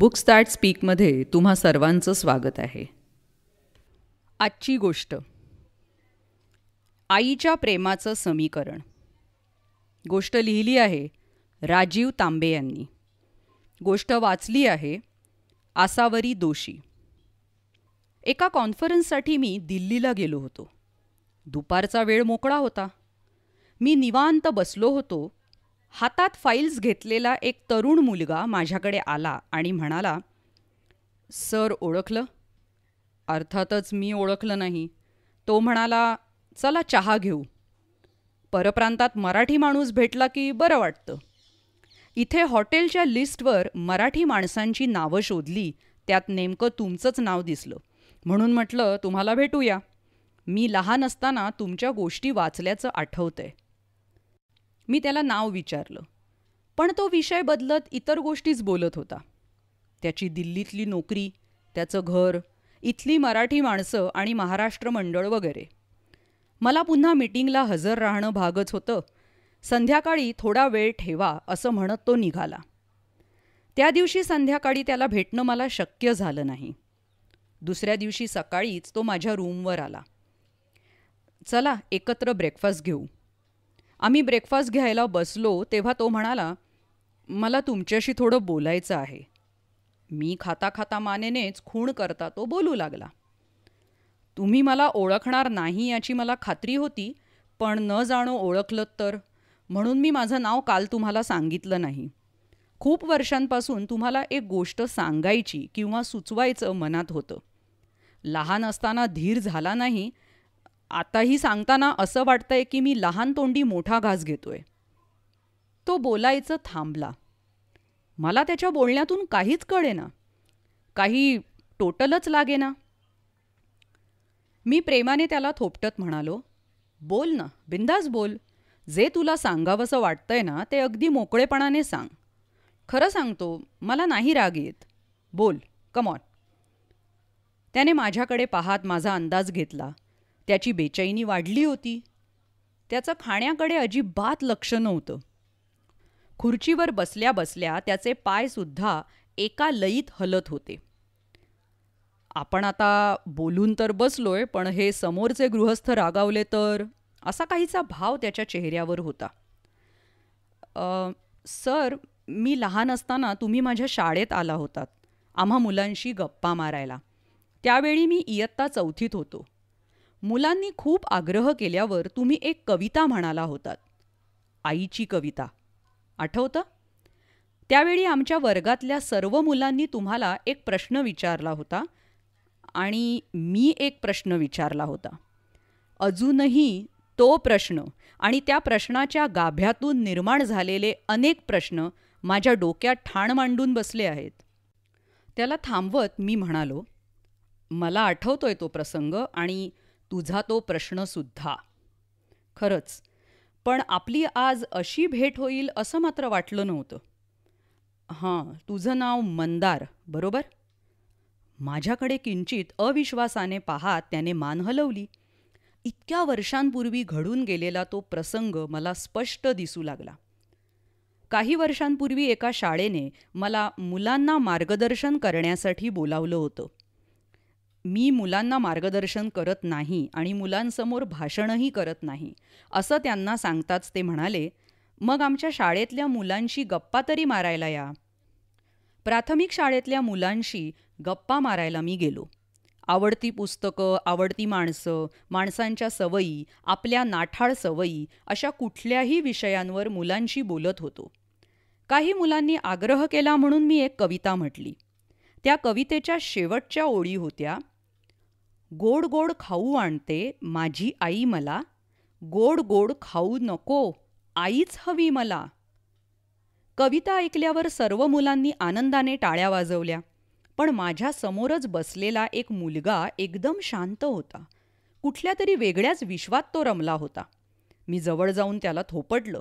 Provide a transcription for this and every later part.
book start स्पीकमध्ये तुम्हा सर्वांचं स्वागत आहे आजची गोष्ट आईच्या प्रेमाचं समीकरण गोष्ट लिहिली आहे राजीव तांबे यांनी गोष्ट वाचली आहे आसावरी दोषी एका कॉन्फरन्ससाठी मी दिल्लीला गेलो होतो दुपारचा वेळ मोकळा होता मी निवांत बसलो होतो हातात फाईल्स घेतलेला एक तरुण मुलगा माझ्याकडे आला आणि म्हणाला सर ओळखलं अर्थातच मी ओळखलं नाही तो म्हणाला चला चहा घेऊ परप्रांतात मराठी माणूस भेटला की बरं वाटतं इथे हॉटेलच्या लिस्टवर मराठी माणसांची नावं शोधली त्यात नेमकं तुमचंच नाव दिसलं म्हणून म्हटलं तुम्हाला भेटूया मी लहान असताना तुमच्या गोष्टी वाचल्याचं आठवतंय मी त्याला नाव विचारलं पण तो विषय बदलत इतर गोष्टीच बोलत होता त्याची दिल्लीतली नोकरी त्याचं घर इथली मराठी माणसं आणि महाराष्ट्र मंडळ वगैरे मला पुन्हा मिटिंगला हजर राहणं भागच होतं संध्याकाळी थोडा वेळ ठेवा असं म्हणत तो निघाला त्या दिवशी संध्याकाळी त्याला भेटणं मला शक्य झालं नाही दुसऱ्या दिवशी सकाळीच तो माझ्या रूमवर आला चला एकत्र ब्रेकफास्ट घेऊ आम्ही ब्रेकफास्ट घ्यायला बसलो तेव्हा तो म्हणाला मला तुमच्याशी थोडं बोलायचं आहे मी खाता खाता मानेनेच खूण करता तो बोलू लागला तुम्ही मला ओळखणार नाही याची मला खात्री होती पण न जाणो ओळखलं तर म्हणून मी माझं नाव काल तुम्हाला सांगितलं नाही खूप वर्षांपासून तुम्हाला एक गोष्ट सांगायची किंवा सुचवायचं मनात होतं लहान असताना धीर झाला नाही आताही सांगताना असं वाटतंय की मी लहान तोंडी मोठा घास घेतोय तो बोलायचं थांबला मला त्याच्या बोलण्यातून काहीच ना काही टोटलच लागेना मी प्रेमाने त्याला थोपटत म्हणालो बोल ना बिंदास बोल जे तुला सांगावंसं वाटतंय ना ते अगदी मोकळेपणाने सांग खरं सांगतो मला नाही राग येत बोल कमॉन त्याने माझ्याकडे पाहात माझा अंदाज घेतला त्याची बेचैनी वाढली होती त्याचं खाण्याकडे अजिबात लक्ष नव्हतं खुर्चीवर बसल्या बसल्या त्याचे पायसुद्धा एका लईत हलत होते आपण आता बोलून तर बसलोय पण हे समोरचे गृहस्थ रागावले तर असा काहीचा भाव त्याच्या चेहऱ्यावर होता आ, सर मी लहान असताना तुम्ही माझ्या शाळेत आला होतात आम्हा मुलांशी गप्पा मारायला त्यावेळी मी इयत्ता चौथीत होतो मुलांनी खूप आग्रह केल्यावर तुम्ही एक कविता म्हणाला होतात आईची कविता आठवतं त्यावेळी आमच्या वर्गातल्या सर्व मुलांनी तुम्हाला एक प्रश्न विचारला होता आणि मी एक प्रश्न विचारला होता अजूनही तो प्रश्न आणि त्या प्रश्नाच्या गाभ्यातून निर्माण झालेले अनेक प्रश्न माझ्या डोक्यात ठाण मांडून बसले आहेत त्याला थांबवत मी म्हणालो मला आठवतोय तो प्रसंग आणि तुझा तो प्रश्नसुद्धा खरंच पण आपली आज अशी भेट होईल असं मात्र वाटलं नव्हतं हां तुझं नाव मंदार बरोबर माझ्याकडे किंचित अविश्वासाने पाहात त्याने मान हलवली इतक्या वर्षांपूर्वी घडून गेलेला तो प्रसंग मला स्पष्ट दिसू लागला काही वर्षांपूर्वी एका शाळेने मला मुलांना मार्गदर्शन करण्यासाठी बोलावलं होतं मी मुलांना मार्गदर्शन करत नाही आणि मुलांसमोर भाषणही करत नाही असं त्यांना सांगताच ते म्हणाले मग आमच्या शाळेतल्या मुलांशी गप्पा तरी मारायला या प्राथमिक शाळेतल्या मुलांशी गप्पा मारायला मी गेलो आवडती पुस्तकं आवडती माणसं माणसांच्या सवयी आपल्या नाठाळ सवयी अशा कुठल्याही विषयांवर मुलांशी बोलत होतो काही मुलांनी आग्रह केला म्हणून मी एक कविता म्हटली त्या कवितेच्या शेवटच्या ओळी होत्या गोड गोड खाऊ आणते माझी आई मला गोड गोड खाऊ नको आईच हवी मला कविता ऐकल्यावर सर्व मुलांनी आनंदाने टाळ्या वाजवल्या पण माझ्या समोरच बसलेला एक मुलगा एकदम शांत होता कुठल्या तरी वेगळ्याच विश्वात तो रमला होता मी जवळ जाऊन त्याला थोपटलं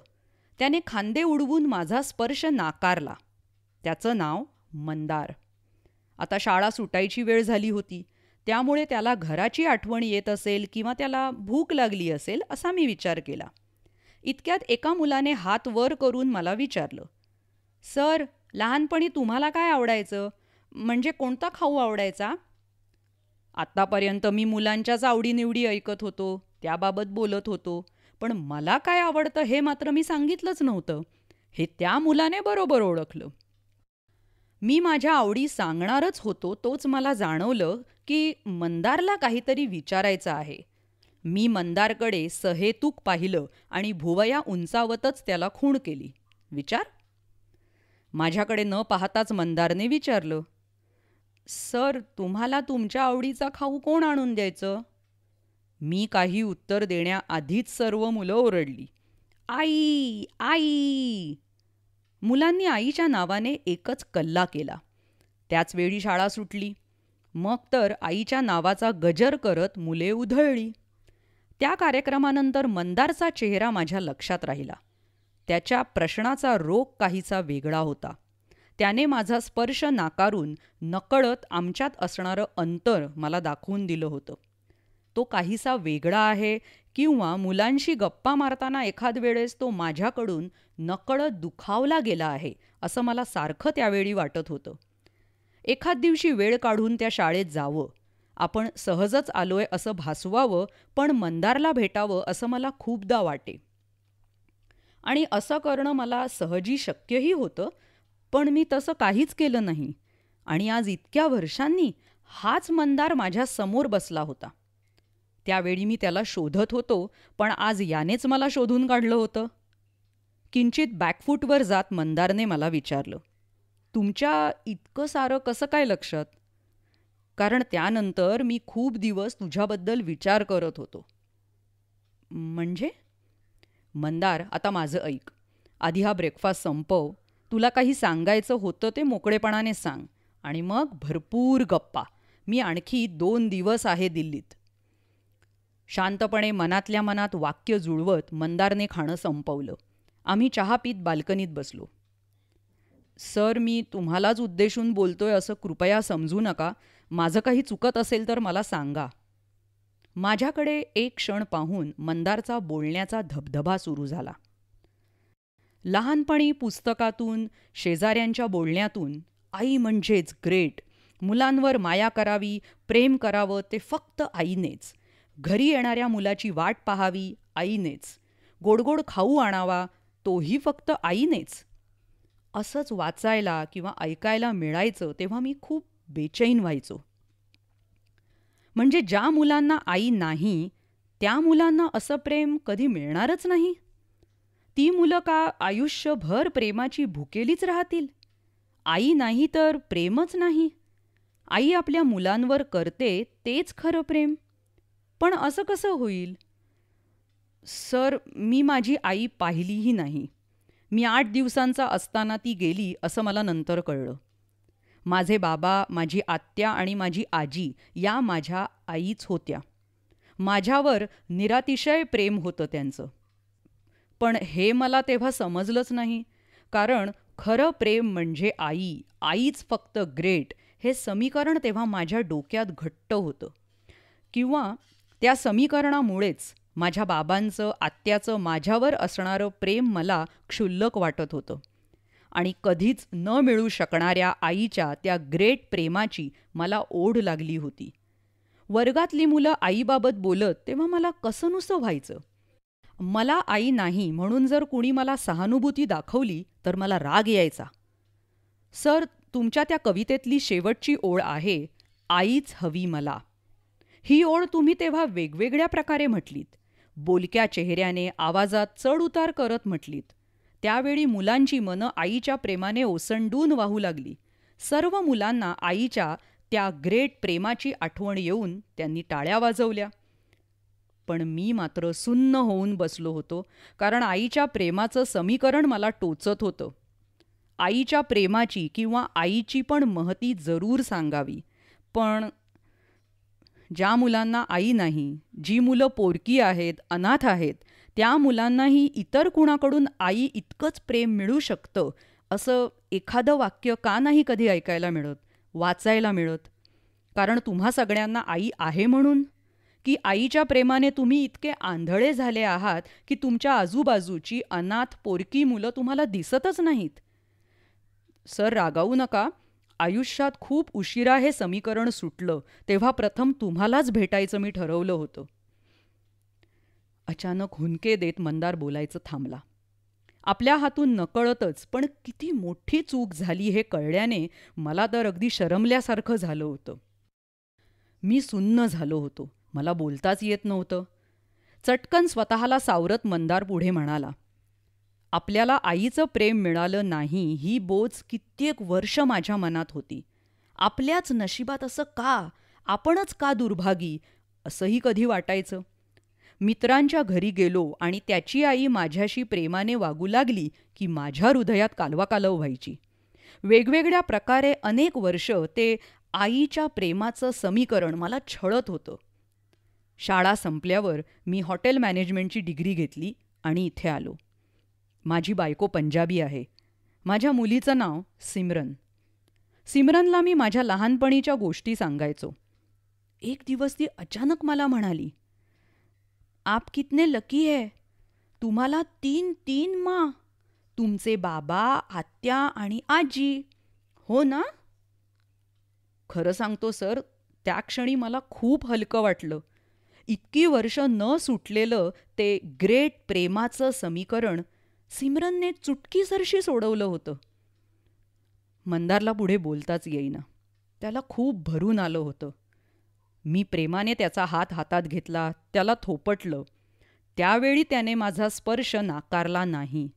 त्याने खांदे उडवून माझा स्पर्श नाकारला त्याचं नाव मंदार आता शाळा सुटायची वेळ झाली होती त्यामुळे त्याला घराची आठवण येत असेल किंवा त्याला भूक लागली असेल असा मी विचार केला इतक्यात एका मुलाने हात वर करून मला विचारलं सर लहानपणी तुम्हाला काय आवडायचं म्हणजे कोणता खाऊ आवडायचा आत्तापर्यंत मी मुलांच्याच आवडीनिवडी ऐकत होतो त्याबाबत बोलत होतो पण मला काय आवडतं हे मात्र मी सांगितलंच नव्हतं हे त्या मुलाने बरोबर ओळखलं मी माझ्या आवडी सांगणारच होतो तोच मला जाणवलं की मंदारला काहीतरी विचारायचं आहे मी मंदारकडे सहेतूक पाहिलं आणि भुवया उंचावतच त्याला खूण केली विचार माझ्याकडे न पाहताच मंदारने विचारलं सर तुम्हाला तुमच्या आवडीचा खाऊ कोण आणून द्यायचं मी काही उत्तर देण्याआधीच सर्व मुलं ओरडली आई आई मुलांनी आईच्या नावाने एकच कल्ला केला त्याचवेळी शाळा सुटली मग तर आईच्या नावाचा गजर करत मुले उधळली त्या कार्यक्रमानंतर मंदारचा चेहरा माझ्या लक्षात राहिला त्याच्या प्रश्नाचा रोग काहीसा वेगळा होता त्याने माझा स्पर्श नाकारून नकळत आमच्यात असणारं अंतर मला दाखवून दिलं होतं तो काहीसा वेगळा आहे किंवा मुलांशी गप्पा मारताना एखाद वेळेस तो माझ्याकडून नकळत दुखावला गेला आहे असं मला सारखं त्यावेळी वाटत होतं एखाद दिवशी वेळ काढून त्या शाळेत जावं आपण सहजच आलोय असं भासवावं पण मंदारला भेटावं असं मला खूपदा वाटे आणि असं करणं मला सहजी शक्यही होतं पण मी तसं काहीच केलं नाही आणि आज इतक्या वर्षांनी हाच मंदार माझ्या समोर बसला होता त्यावेळी मी त्याला शोधत होतो पण आज यानेच मला शोधून काढलं होतं किंचित बॅकफूटवर जात मंदारने मला विचारलं तुमच्या इतकं सारं कसं काय लक्षात कारण त्यानंतर मी खूप दिवस तुझ्याबद्दल विचार करत होतो म्हणजे मंदार आता माझं ऐक आधी हा ब्रेकफास्ट संपव तुला काही सांगायचं होतं ते मोकळेपणाने सांग आणि मग भरपूर गप्पा मी आणखी दोन दिवस आहे दिल्लीत शांतपणे मनातल्या मनात वाक्य जुळवत मंदारने खाणं संपवलं आम्ही चहा पीत बाल्कनीत बसलो सर मी तुम्हालाच उद्देशून बोलतोय असं कृपया समजू नका माझं काही चुकत असेल तर मला सांगा माझ्याकडे एक क्षण पाहून मंदारचा बोलण्याचा धबधबा सुरू झाला लहानपणी पुस्तकातून शेजाऱ्यांच्या बोलण्यातून आई म्हणजेच ग्रेट मुलांवर माया करावी प्रेम करावं ते फक्त आईनेच घरी येणाऱ्या मुलाची वाट पाहावी आईनेच गोडगोड खाऊ आणावा तोही फक्त आईनेच असंच वाचायला किंवा ऐकायला मिळायचं तेव्हा मी खूप बेचैन व्हायचो म्हणजे ज्या मुलांना आई नाही त्या मुलांना असं प्रेम कधी मिळणारच नाही ती मुलं का आयुष्यभर प्रेमाची भुकेलीच राहतील आई नाही तर प्रेमच नाही आई आपल्या मुलांवर करते तेच खरं प्रेम पण असं कसं होईल सर मी माझी आई पाहिलीही नाही मी आठ दिवसांचा असताना ती गेली असं मला नंतर कळलं माझे बाबा माझी आत्या आणि माझी आजी या माझ्या आईच होत्या माझ्यावर निरातिशय प्रेम होतं त्यांचं पण हे मला तेव्हा समजलंच नाही कारण खरं प्रेम म्हणजे आई आईच फक्त ग्रेट हे समीकरण तेव्हा माझ्या डोक्यात घट्ट होतं किंवा त्या समीकरणामुळेच माझ्या बाबांचं आत्याचं माझ्यावर असणारं प्रेम मला क्षुल्लक वाटत होतं आणि कधीच न मिळू शकणाऱ्या आईच्या त्या ग्रेट प्रेमाची मला ओढ लागली होती वर्गातली मुलं आईबाबत बोलत तेव्हा मला कसं नुसतं व्हायचं मला आई नाही म्हणून जर कुणी मला सहानुभूती दाखवली तर मला राग यायचा सर तुमच्या त्या कवितेतली शेवटची ओळ आहे आईच हवी मला ही ओढ तुम्ही तेव्हा वेगवेगळ्या प्रकारे म्हटलीत बोलक्या चेहऱ्याने आवाजात चढ उतार करत म्हटलीत त्यावेळी मुलांची मनं आईच्या प्रेमाने ओसंडून वाहू लागली सर्व मुलांना आईच्या त्या ग्रेट प्रेमाची आठवण येऊन त्यांनी टाळ्या वाजवल्या पण मी मात्र सुन्न होऊन बसलो होतो कारण आईच्या प्रेमाचं समीकरण मला टोचत होतं आईच्या प्रेमाची किंवा आईची पण महती जरूर सांगावी पण ज्या मुलांना आई नाही जी मुलं पोरकी आहेत अनाथ आहेत त्या मुलांनाही इतर कुणाकडून आई इतकंच प्रेम मिळू शकतं असं एखादं वाक्य का नाही कधी ऐकायला मिळत वाचायला मिळत कारण तुम्हा सगळ्यांना आई आहे म्हणून की आईच्या प्रेमाने तुम्ही इतके आंधळे झाले आहात की तुमच्या आजूबाजूची अनाथ पोरकी मुलं तुम्हाला दिसतच नाहीत सर रागावू नका आयुष्यात खूप उशिरा हे समीकरण सुटलं तेव्हा प्रथम तुम्हालाच भेटायचं मी ठरवलं होतं अचानक हुंके देत मंदार बोलायचं थांबला आपल्या हातून नकळतच पण किती मोठी चूक झाली हे कळल्याने मला तर अगदी शरमल्यासारखं झालं होतं मी सुन्न झालो होतो मला बोलताच येत नव्हतं चटकन स्वतःला सावरत मंदार पुढे म्हणाला आपल्याला आईचं प्रेम मिळालं नाही ही बोच कित्येक वर्ष माझ्या मनात होती आपल्याच नशिबात असं का आपणच का दुर्भागी असंही कधी वाटायचं मित्रांच्या घरी गेलो आणि त्याची आई माझ्याशी प्रेमाने वागू लागली की माझ्या हृदयात कालवा कालव व्हायची वेगवेगळ्या प्रकारे अनेक वर्ष ते आईच्या प्रेमाचं समीकरण मला छळत होतं शाळा संपल्यावर मी हॉटेल मॅनेजमेंटची डिग्री घेतली आणि इथे आलो माझी बायको पंजाबी आहे माझ्या मुलीचं नाव सिमरन सिमरनला मी माझ्या लहानपणीच्या गोष्टी सांगायचो एक दिवस ती अचानक मला म्हणाली आप कितने लकी है तुम्हाला तीन तीन मा तुमचे बाबा आत्या आणि आजी हो ना खरं सांगतो सर त्या क्षणी मला खूप हलकं वाटलं इतकी वर्ष न सुटलेलं ते ग्रेट प्रेमाचं समीकरण सिमरनने चुटकीसरशी सोडवलं होतं मंदारला पुढे बोलताच येईना त्याला खूप भरून आलं होतं मी प्रेमाने त्याचा हात हातात घेतला त्याला थोपटलं त्यावेळी त्याने माझा स्पर्श नाकारला नाही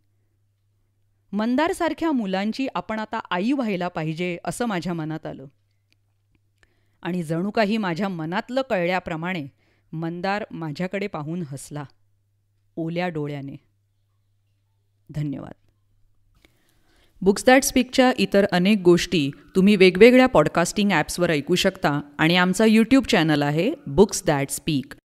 मंदारसारख्या मुलांची आपण आता आई व्हायला पाहिजे असं माझ्या मनात आलं आणि जणू काही माझ्या मनातलं कळल्याप्रमाणे मंदार माझ्याकडे पाहून हसला ओल्या डोळ्याने धन्यवाद बुक्स दॅट स्पीकच्या इतर अनेक गोष्टी तुम्ही वेगवेगळ्या पॉडकास्टिंग ॲप्सवर ऐकू शकता आणि आमचा यूट्यूब चॅनल आहे बुक्स दॅट स्पीक